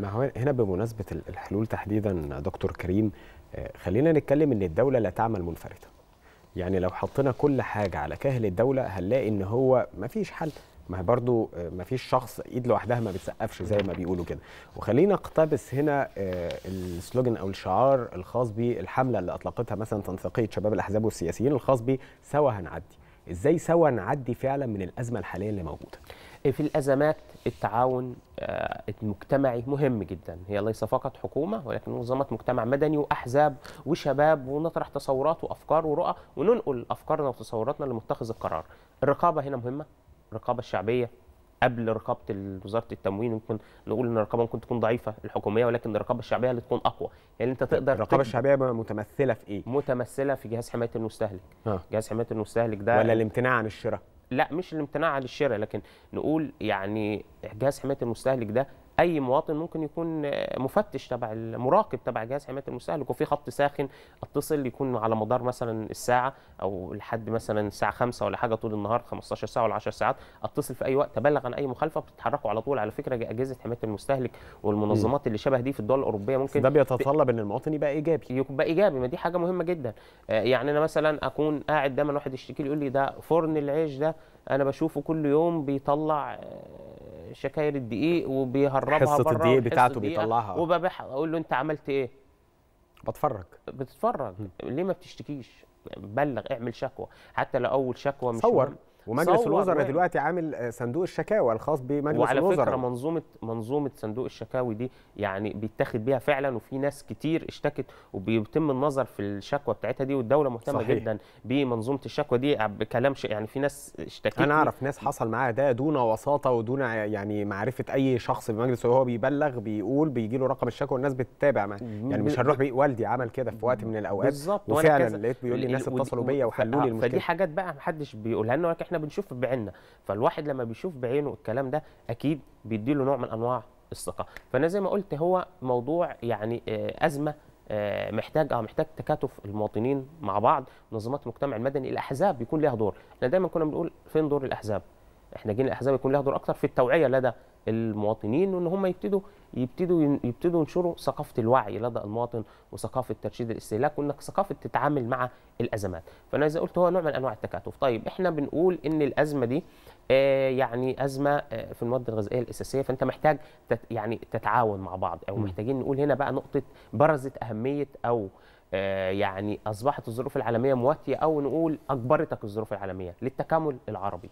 ما هو هنا بمناسبه الحلول تحديدا دكتور كريم آه، خلينا نتكلم ان الدوله لا تعمل منفرده يعني لو حطينا كل حاجه على كاهل الدوله هنلاقي ان هو ما فيش حل ما برضو آه، ما فيش شخص ايد لوحدها ما بتسقفش زي ما بيقولوا كده وخلينا اقتبس هنا آه، السلوجن او الشعار الخاص بالحمله اللي اطلقتها مثلا تنسيقيه شباب الاحزاب والسياسيين الخاص سوا هنعدي ازاي سوا نعدي فعلا من الازمه الحاليه اللي موجوده في الازمات التعاون آه، المجتمعي مهم جدا هي ليس فقط حكومه ولكن منظمات مجتمع مدني واحزاب وشباب ونطرح تصورات وافكار ورؤى وننقل افكارنا وتصوراتنا لمتخذ القرار الرقابه هنا مهمه الرقابه الشعبيه قبل رقابه وزاره التموين ممكن نقول ان الرقابه ممكن تكون ضعيفه الحكوميه ولكن الرقابه الشعبيه اللي تكون اقوى يعني انت تقدر الرقابه الشعبيه متمثله في ايه متمثله في جهاز حمايه المستهلك ها. آه. جهاز حمايه المستهلك ده ولا الامتناع عن الشراء لا مش الامتناع عن الشراء لكن نقول يعني جهاز حمايه المستهلك ده اي مواطن ممكن يكون مفتش تبع المراقب تبع جهاز حمايه المستهلك وفي خط ساخن اتصل يكون على مدار مثلا الساعه او لحد مثلا الساعه 5 ولا حاجه طول النهار 15 ساعه ولا 10 ساعات اتصل في اي وقت ابلغ عن اي مخالفه بتتحركوا على طول على فكره اجهزه حمايه المستهلك والمنظمات اللي شبه دي في الدول الاوروبيه ممكن ده بيتطلب ان المواطن يبقى ايجابي يبقى ايجابي ما دي حاجه مهمه جدا آه، يعني انا مثلا اكون قاعد دايما واحد يشتكي لي يقول لي ده فرن العيش ده انا بشوفه كل يوم بيطلع آه، شكاير الدقيق وبيهربها حصه الدقيق بتاعته بيطلعها وببيعها اقول له انت عملت ايه بتفرج بتتفرج ليه ما بتشتكيش بلغ اعمل شكوى حتى لو اول شكوى مش صور ومجلس الوزراء دلوقتي عامل آه، صندوق الشكاوى الخاص بمجلس وعلى الوزراء وعلى فكره منظومه منظومه صندوق الشكاوي دي يعني بيتاخد بيها فعلا وفي ناس كتير اشتكت وبيتم النظر في الشكوى بتاعتها دي والدوله مهتمه صحيح. جدا بمنظومه الشكوى دي آه، بكلام يعني في ناس اشتكت انا اعرف ناس حصل معاها ده دون وساطه ودون يعني معرفه اي شخص بمجلس وهو بيبلغ بيقول بيجي له رقم الشكوى والناس بتتابع معاه يعني مش هنروح والدي عمل كده في وقت من الاوقات بالظبط وفعلا لقيت بيقول لي الناس اتصلوا بيا وحلوا لي آه، المشكله فدي حاجات بقى محدش بيقولها لنا احنا بنشوف بعيننا فالواحد لما بيشوف بعينه الكلام ده اكيد بيديله نوع من انواع الثقه فانا زي ما قلت هو موضوع يعني آه، ازمه آه، محتاج اه محتاج تكاتف المواطنين مع بعض منظمات المجتمع المدني الاحزاب بيكون لها دور احنا دايما كنا بنقول فين دور الاحزاب احنا جينا الاحزاب يكون لها دور اكتر في التوعيه لدى المواطنين وان هم يبتدوا يبتدوا يبتدوا ينشروا ثقافه الوعي لدى المواطن وثقافه ترشيد الاستهلاك وانك ثقافه تتعامل مع الازمات فانا زي قلت هو نوع من انواع التكاتف طيب احنا بنقول ان الازمه دي آه، يعني ازمه آه، في المواد الغذائيه الاساسيه فانت محتاج تت يعني تتعاون مع بعض او محتاجين نقول هنا بقى نقطه برزت اهميه او آه، يعني اصبحت الظروف العالميه مواتيه او نقول اجبرتك الظروف العالميه للتكامل العربي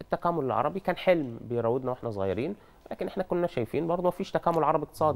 التكامل العربي كان حلم بيراودنا واحنا صغيرين لكن احنا كنا شايفين برضه مفيش تكامل عربي اقتصادي